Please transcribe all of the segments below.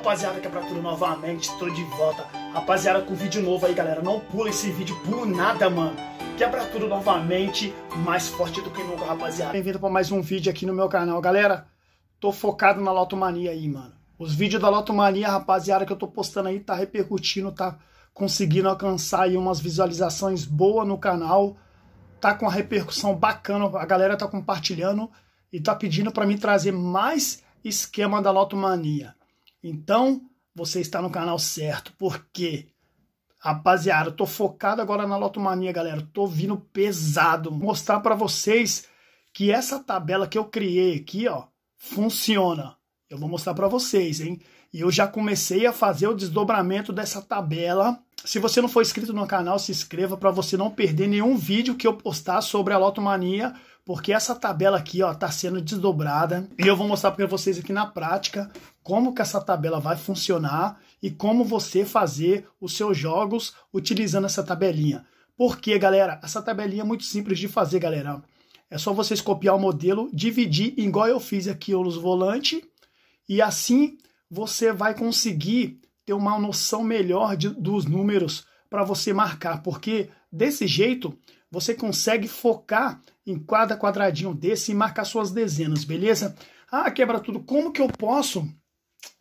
rapaziada quebra é tudo novamente, tô de volta. Rapaziada, com vídeo novo aí, galera. Não pula esse vídeo por nada, mano. Quebra é tudo novamente, mais forte do que nunca, rapaziada. Bem-vindo para mais um vídeo aqui no meu canal, galera. Tô focado na lotomania aí, mano. Os vídeos da lotomania, rapaziada, que eu tô postando aí, tá repercutindo, tá conseguindo alcançar aí umas visualizações boas no canal. Tá com uma repercussão bacana, a galera tá compartilhando e tá pedindo para mim trazer mais esquema da lotomania. Então, você está no canal certo, porque, rapaziada, eu tô focado agora na lotomania, galera. tô vindo pesado, mostrar para vocês que essa tabela que eu criei aqui, ó, funciona. Eu vou mostrar para vocês, hein? E eu já comecei a fazer o desdobramento dessa tabela. Se você não for inscrito no canal, se inscreva para você não perder nenhum vídeo que eu postar sobre a lotomania porque essa tabela aqui ó está sendo desdobrada e eu vou mostrar para vocês aqui na prática como que essa tabela vai funcionar e como você fazer os seus jogos utilizando essa tabelinha. Porque, galera, essa tabelinha é muito simples de fazer, galera. É só vocês copiar o modelo, dividir igual eu fiz aqui nos volante e assim você vai conseguir ter uma noção melhor de, dos números para você marcar, porque desse jeito você consegue focar em cada quadradinho desse e marcar suas dezenas, beleza? Ah, quebra tudo, como que eu posso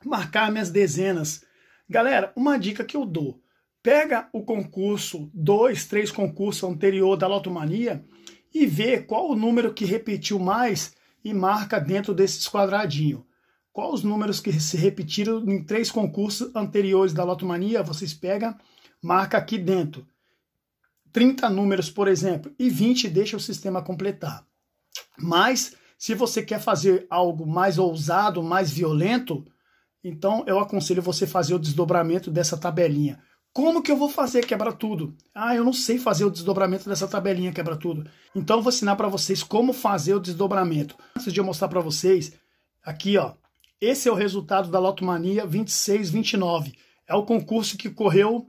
marcar minhas dezenas? Galera, uma dica que eu dou, pega o concurso, dois, três concursos anterior da Lotomania e vê qual o número que repetiu mais e marca dentro desses quadradinhos. Qual os números que se repetiram em três concursos anteriores da Lotomania, vocês pegam, marca aqui dentro. 30 números, por exemplo, e 20 deixa o sistema completar. Mas se você quer fazer algo mais ousado, mais violento, então eu aconselho você fazer o desdobramento dessa tabelinha. Como que eu vou fazer quebra tudo? Ah, eu não sei fazer o desdobramento dessa tabelinha quebra tudo. Então eu vou ensinar para vocês como fazer o desdobramento. Antes de eu mostrar para vocês, aqui ó, esse é o resultado da Lotomania 26-29. É o concurso que correu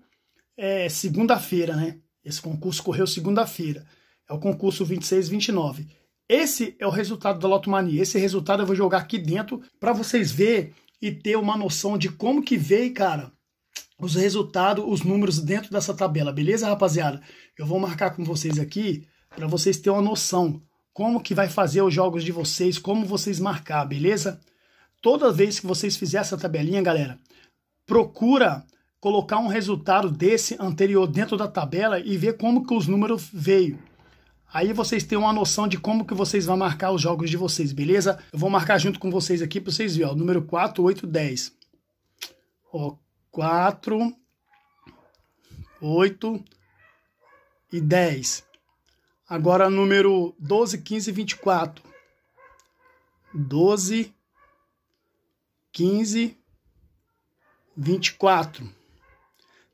é, eh, segunda-feira, né? Esse concurso correu segunda-feira. É o concurso 2629. Esse é o resultado da Lotomania. Esse resultado eu vou jogar aqui dentro para vocês ver e ter uma noção de como que veio, cara, os resultados, os números dentro dessa tabela, beleza, rapaziada? Eu vou marcar com vocês aqui para vocês terem uma noção como que vai fazer os jogos de vocês, como vocês marcar, beleza? Toda vez que vocês fizerem essa tabelinha, galera, procura colocar um resultado desse anterior dentro da tabela e ver como que os números veio. Aí vocês têm uma noção de como que vocês vão marcar os jogos de vocês, beleza? Eu vou marcar junto com vocês aqui para vocês verem, ó, número 4, 8, 10. Ó, 4, 8 e 10. Agora número 12, 15 e 24. 12, 15, 24.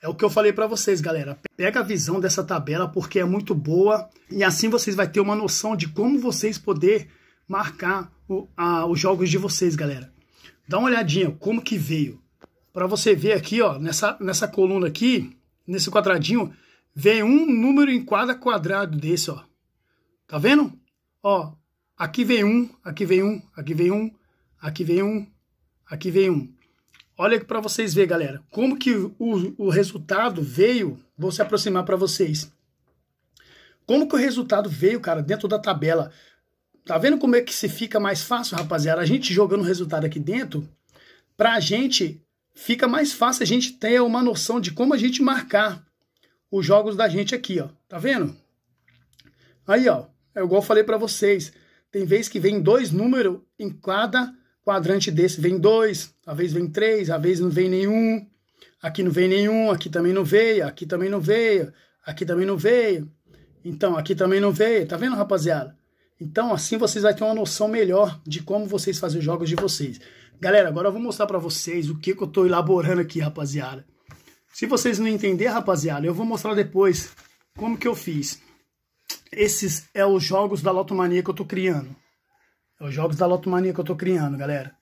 É o que eu falei para vocês, galera. Pega a visão dessa tabela porque é muito boa e assim vocês vai ter uma noção de como vocês poder marcar o, a, os jogos de vocês, galera. Dá uma olhadinha como que veio. Para você ver aqui, ó, nessa, nessa coluna aqui, nesse quadradinho, vem um número em cada quadrado desse, ó. Tá vendo? Ó, aqui vem um, aqui vem um, aqui vem um, aqui vem um, aqui vem um. Olha para vocês ver, galera, como que o, o resultado veio, vou se aproximar para vocês. Como que o resultado veio, cara, dentro da tabela? Tá vendo como é que se fica mais fácil, rapaziada? A gente jogando o resultado aqui dentro, para a gente fica mais fácil a gente ter uma noção de como a gente marcar os jogos da gente aqui, ó. Tá vendo? Aí, ó, é igual eu falei para vocês, tem vez que vem dois números em cada quadrante desse vem dois, às vezes vem três, às vezes não vem nenhum, aqui não vem nenhum, aqui também não veio, aqui também não veio, aqui também não veio. Então, aqui também não veio, tá vendo, rapaziada? Então, assim vocês vão ter uma noção melhor de como vocês fazem os jogos de vocês. Galera, agora eu vou mostrar para vocês o que, que eu tô elaborando aqui, rapaziada. Se vocês não entender, rapaziada, eu vou mostrar depois como que eu fiz. Esses é os jogos da Lotomania que eu tô criando. É os jogos da Lotomania que eu tô criando, galera.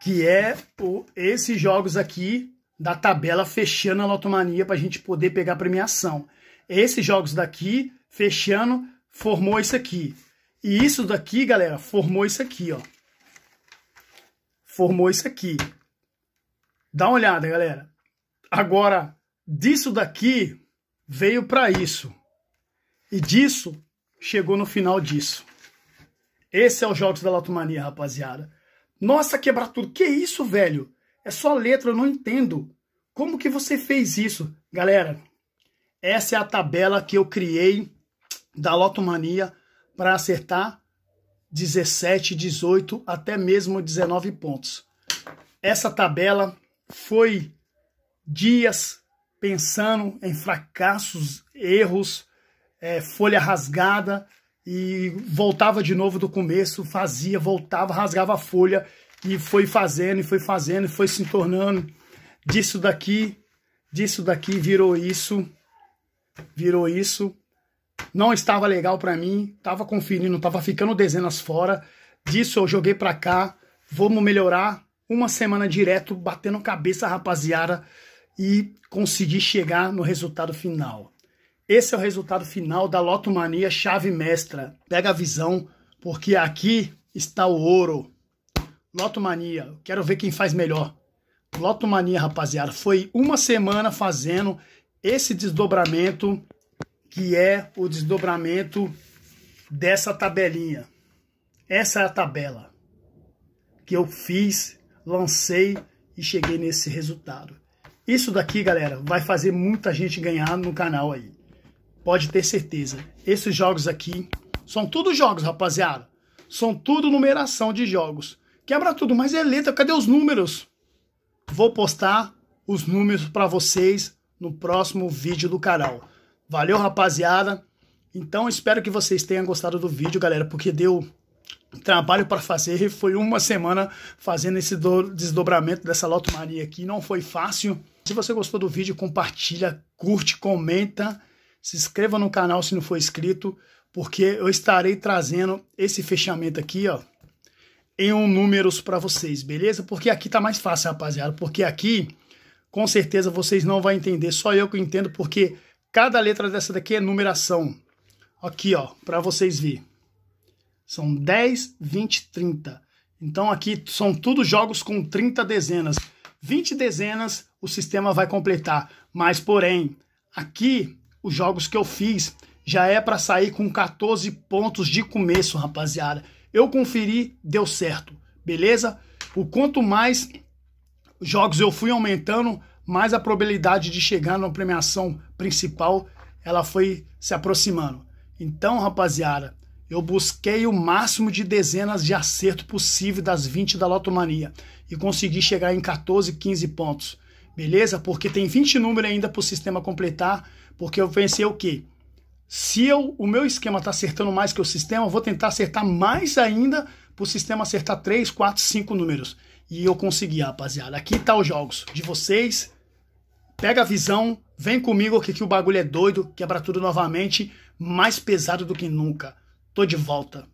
Que é o, esses jogos aqui da tabela fechando a Lotomania pra gente poder pegar premiação. Esses jogos daqui, fechando, formou isso aqui. E isso daqui, galera, formou isso aqui, ó. Formou isso aqui. Dá uma olhada, galera. Agora, disso daqui veio para isso. E disso chegou no final disso. Esse é o Jogos da Latomania, rapaziada. Nossa, quebrar tudo. Que isso, velho? É só letra, eu não entendo. Como que você fez isso? Galera, essa é a tabela que eu criei da Lotomania para acertar 17, 18, até mesmo 19 pontos. Essa tabela foi dias pensando em fracassos, erros, é, folha rasgada, e voltava de novo do começo, fazia, voltava, rasgava a folha e foi fazendo, e foi fazendo, e foi se tornando disso daqui, disso daqui virou isso, virou isso. Não estava legal para mim, tava conferindo, tava ficando dezenas fora. Disso eu joguei para cá, vamos melhorar. Uma semana direto batendo cabeça, rapaziada, e consegui chegar no resultado final. Esse é o resultado final da lotomania chave mestra. Pega a visão, porque aqui está o ouro. Lotomania, quero ver quem faz melhor. Lotomania, rapaziada, foi uma semana fazendo esse desdobramento, que é o desdobramento dessa tabelinha. Essa é a tabela que eu fiz, lancei e cheguei nesse resultado. Isso daqui, galera, vai fazer muita gente ganhar no canal aí. Pode ter certeza. Esses jogos aqui são tudo jogos, rapaziada. São tudo numeração de jogos. Quebra tudo, mas é letra, cadê os números? Vou postar os números para vocês no próximo vídeo do canal. Valeu, rapaziada. Então, espero que vocês tenham gostado do vídeo, galera, porque deu trabalho para fazer. Foi uma semana fazendo esse desdobramento dessa Maria aqui. Não foi fácil. Se você gostou do vídeo, compartilha, curte, comenta. Se inscreva no canal se não for inscrito, porque eu estarei trazendo esse fechamento aqui, ó, em um números para vocês, beleza? Porque aqui tá mais fácil, rapaziada, porque aqui com certeza vocês não vão entender, só eu que entendo, porque cada letra dessa daqui é numeração. Aqui, ó, para vocês verem, São 10, 20, 30. Então aqui são tudo jogos com 30 dezenas. 20 dezenas o sistema vai completar, mas porém, aqui os jogos que eu fiz já é para sair com 14 pontos de começo, rapaziada. Eu conferi, deu certo, beleza? O quanto mais jogos eu fui aumentando, mais a probabilidade de chegar na premiação principal ela foi se aproximando. Então, rapaziada, eu busquei o máximo de dezenas de acerto possível das 20 da Lotomania e consegui chegar em 14, 15 pontos. Beleza? Porque tem 20 números ainda para o sistema completar porque eu pensei o quê? Se eu, o meu esquema está acertando mais que o sistema, eu vou tentar acertar mais ainda para o sistema acertar 3, 4, 5 números. E eu consegui, rapaziada. Aqui tá os jogos de vocês. Pega a visão, vem comigo que, que o bagulho é doido, quebra tudo novamente, mais pesado do que nunca. Tô de volta.